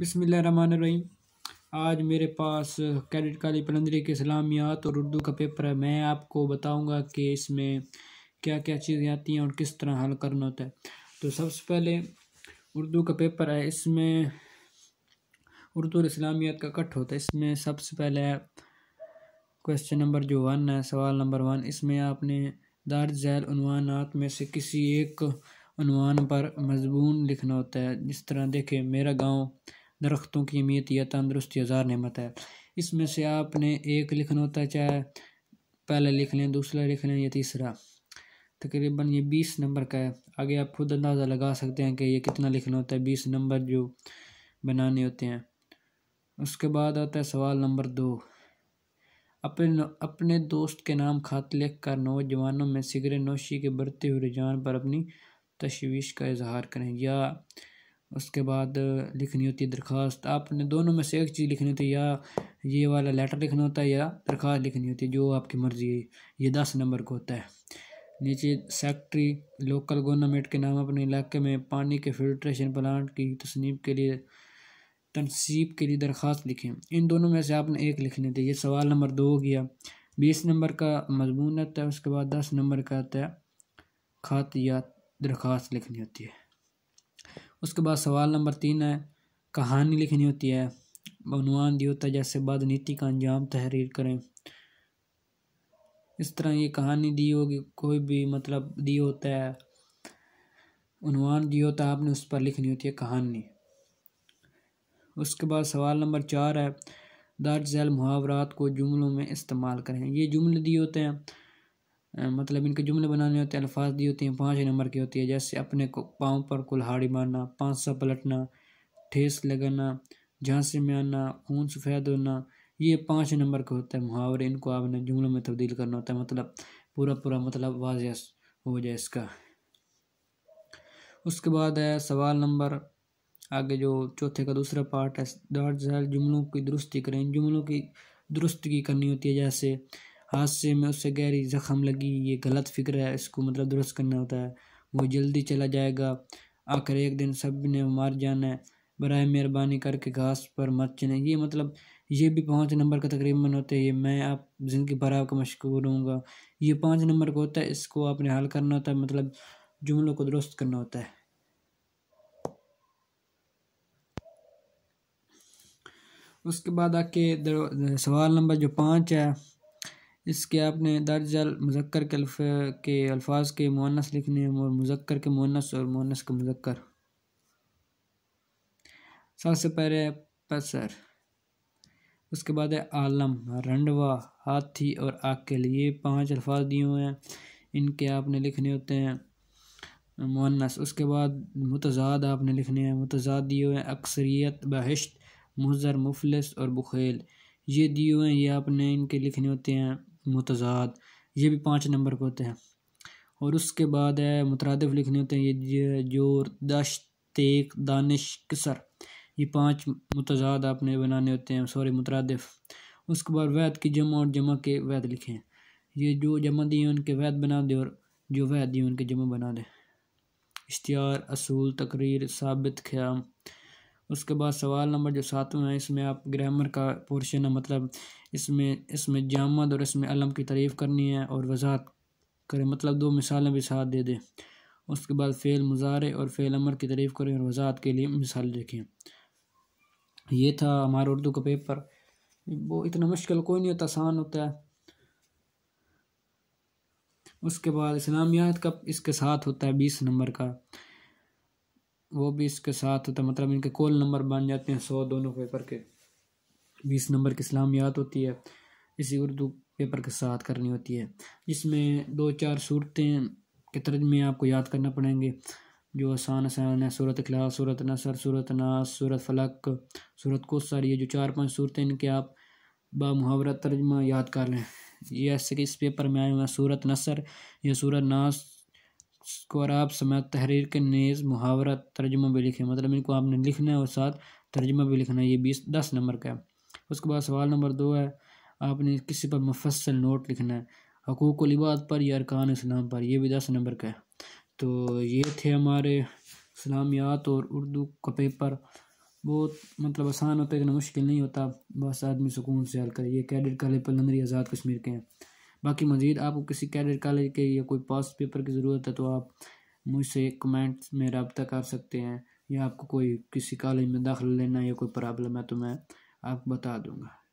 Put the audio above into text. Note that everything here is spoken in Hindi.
बिसमीम आज मेरे पास कैडेट काली पलंदरी के इस्लामियात और उर्दू का पेपर है मैं आपको बताऊंगा कि इसमें क्या क्या चीज़ें आती हैं और किस तरह हल करना होता है तो सबसे पहले उर्दू का पेपर है इसमें उर्दू और इस्लामियात का कट होता है इसमें सबसे पहले क्वेश्चन नंबर जो वन है सवाल नंबर वन इसमें आपने झैल जैलवानात में से किसी एक अनवान पर मज़मून लिखना होता है जिस तरह देखें मेरा गांव दरख्तों की अमीत या तंदरुस्ती हज़ार नमत है इसमें से आपने एक लिखना होता है चाहे पहला लिख लें दूसरा लिख लें या तीसरा तकरीबन ये बीस नंबर का है आगे आप खुद अंदाज़ा लगा सकते हैं कि ये कितना लिखना होता है बीस नंबर जो बनाने होते हैं उसके बाद आता है सवाल नंबर दो अपने अपने दोस्त के नाम खत लिख कर नौजवानों में सिगरेट नोशी के बढ़ते हुए रुझान पर अपनी तशवीश का इजहार करें या उसके बाद लिखनी होती है दरख्वास्त आपने दोनों में से एक चीज़ लिखनी होती है या ये वाला लेटर लिखना होता है या दरख्वास्त लिखनी होती है जो आपकी मर्ज़ी है ये दस नंबर को होता है नीचे सेक्ट्री लोकल गवर्नमेंट के नाम अपने इलाके में पानी के फिल्ट्रेशन प्लांट की तस्नीब के लिए तनसीब के लिए दरख्वास्त लिखें इन दोनों में से आपने एक लिखनी थी ये सवाल नंबर दो हो गया बीस नंबर का मजमून आता है उसके बाद दस नंबर का आता है खात या दरख्वास्त लिखनी होती है उसके बाद सवाल नंबर तीन है कहानी लिखनी होती है बनवान दी होता है जैसे बाद नीति का अंजाम तहरीर करें इस तरह ये कहानी दी होगी कोई भी मतलब दी होता है उनवान दी होता तो है आपने उस पर लिखनी होती है कहानी उसके बाद सवाल नंबर चार है दर्ज झैल मुहावरात को जुमलों में इस्तेमाल करें ये जुमले दिए होते हैं मतलब इनके जुमले बनाने होते हैं अल्फाज दिए होते हैं पाँच नंबर के होती है जैसे अपने को पाँव पर कुल्हाड़ी मारना पाँच सा पलटना ठेस लगाना झांसे में आना खून सफ़ेद होना ये पाँच नंबर के होते हैं मुहावरे इनको आपने जुमलों में तब्दील करना होता है मतलब पूरा पूरा मतलब वाज हो जाए इसका उसके बाद है सवाल नंबर आगे जो चौथे का दूसरा पार्ट है दर्ज जुमलों की दुरुस्ती करें इन जुमलों की दुरुस्ती करनी होती है जैसे हाथ से मैं उससे गहरी ज़ख्म लगी ये गलत फिक्र है इसको मतलब दुरुस्त करना होता है वो जल्दी चला जाएगा आकर एक दिन सब ने मार जाना है बरए मेहरबानी करके घास पर मत चलें ये मतलब ये भी पाँच नंबर का तकरीबन होते हैं ये मैं आप ज़िंदगी भर आपका मशहूर हूँगा ये पाँच नंबर का होता है इसको आपने हल करना होता है मतलब जुमलों को दुरुस्त करना होता है उसके बाद आके सवाल नंबर जो पाँच है इसके आपने दर्जल मुजक्कर के के अल्फाज के मुनस लिखने और मुजक्कर के मुनस और मुनस के मुजक्कर सबसे पहले पसर उसके बाद है आलम रंडवा हाथी और आकिल ये पांच अल्फाज दिए हुए हैं इनके आपने लिखने होते हैं मुनस उसके बाद मुतजाद आपने लिखने हैं मुतजाद दिए हुए हैं अक्सरियत बहिश्त मुजर मुफलस और बुखेल ये दिए हुए हैं ये आपने इनके लिखने होते हैं मुतजाद ये भी पाँच नंबर के होते हैं और उसके बाद है मुतरदफ लिखने होते हैं ये जोर दश तेक दानिश कसर ये पाँच मुतजाद आपने बनाने होते हैं सॉरी मुतरदफ उसके बाद वैद की जमा और जमा के वैद लिखें ये जो जमा दिए उनके वैद बना दें और जो वैद दिए उनके जमा बना दें इश्तार असूल तकरीर साबित ख़्याम उसके बाद सवाल नंबर जो सातवें है इसमें आप ग्रामर का पोर्शन है मतलब इसमें इसमें जामद और इसमें अलम की तारीफ़ करनी है और वजाहत करें मतलब दो मिसालें भी साथ दे दें उसके बाद फ़ेल मुजारे और फ़ेल अमर की तारीफ़ करें और वजाहत के लिए मिसाल देखें ये था हमारा उर्दू का पेपर वो इतना मुश्किल कोई नहीं होता आसान होता है उसके बाद इस्लामियात का इसके साथ होता है बीस नंबर का वो भी इसके साथ होता है मतलब इनके कॉल नंबर बन जाते हैं सौ दोनों पेपर के बीस नंबर की इस्लामियात होती है इसी उर्दू पेपर के साथ करनी होती है जिसमें दो चार सूरतें के तर्जमे आपको याद करना पड़ेंगे जो आसान आसान है सूरत अखिला सूरत नसर सूरत नास सूरत फलक सूरत कुसर ये जो चार पांच सूरतें इनके आप बामुहावरा तर्जमा याद कर लें ये ऐसे कि इस पेपर में आए हुए हैं सूरत नसर या सूरत नास इसको आप समय तहरीर के नेज मुहावरा तर्जमा भी लिखें मतलब इनको आपने लिखना है और साथ तर्जमा भी लिखना है ये बीस दस नंबर का है उसके बाद सवाल नंबर दो है आपने किसी पर मुफसल नोट लिखना है हकूक लिबात पर या अरकान इस्लाम पर यह भी दस नंबर का है तो ये थे हमारे इस्लामियात और उर्दू का पेपर बहुत मतलब आसान होता है इतना मुश्किल नहीं होता बस आदमी सुकून से हल कर ये कैडेट काले पलंदरी आज़ाद कश्मीर के हैं बाकी मज़ीद आपको किसी कैडेट कॉलेज के या कोई पास पेपर की ज़रूरत है तो आप मुझसे कमेंट्स में रबता कर सकते हैं या आपको कोई किसी कॉलेज में दाखिल लेना या कोई प्रॉब्लम है तो मैं आपको बता दूँगा